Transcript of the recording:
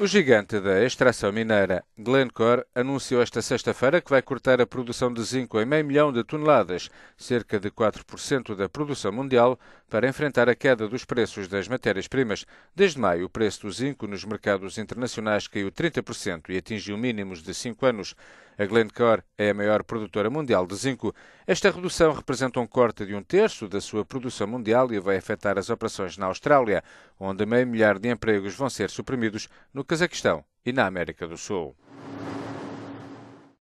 O gigante da extração mineira Glencore anunciou esta sexta-feira que vai cortar a produção de zinco em meio milhão de toneladas, cerca de 4% da produção mundial, para enfrentar a queda dos preços das matérias-primas. Desde maio, o preço do zinco nos mercados internacionais caiu 30% e atingiu mínimos de 5 anos. A Glencore é a maior produtora mundial de zinco. Esta redução representa um corte de um terço da sua produção mundial e vai afetar as operações na Austrália, onde meio milhar de empregos vão ser suprimidos no Cazaquistão e na América do Sul.